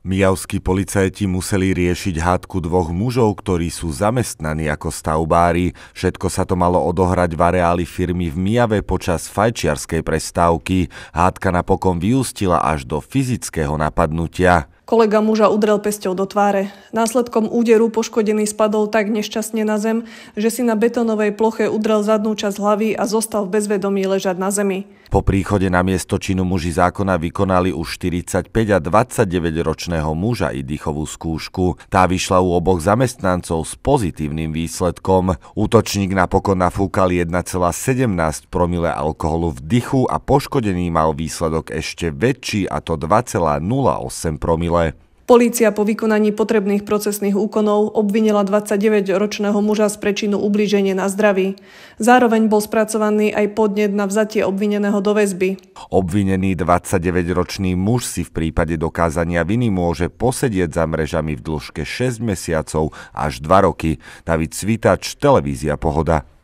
Mijavskí policajti museli riešiť hádku dvoch mužov, ktorí sú zamestnaní ako stavbári. Všetko sa to malo odohrať v areáli firmy v Mijave počas fajčiarskej prestávky. Hádka napokon vyústila až do fyzického napadnutia. Kolega muža udrel pesťou do tváre. Následkom úderu poškodený spadol tak nešťastne na zem, že si na betonovej ploche udrel zadnú časť hlavy a zostal v bezvedomí ležať na zemi. Po príchode na miesto činu muži zákona vykonali už 45 a 29-ročného muža i dýchovú skúšku. Tá vyšla u oboch zamestnancov s pozitívnym výsledkom. Útočník napokon nafúkal 1,17 promile alkoholu v dychu a poškodený mal výsledok ešte väčší a to 2,08 promile Bratislave. Polícia po vykonaní potrebných procesných úkonov obvinila 29-ročného muža z prečinu ublíženie na zdraví. Zároveň bol spracovaný aj podnet na vzatie obvineného do väzby. Obvinený 29-ročný muž si v prípade dokázania viny môže posedieť za mrežami v dĺžke 6 mesiacov až 2 roky. David Svitač, Televízia Pohoda.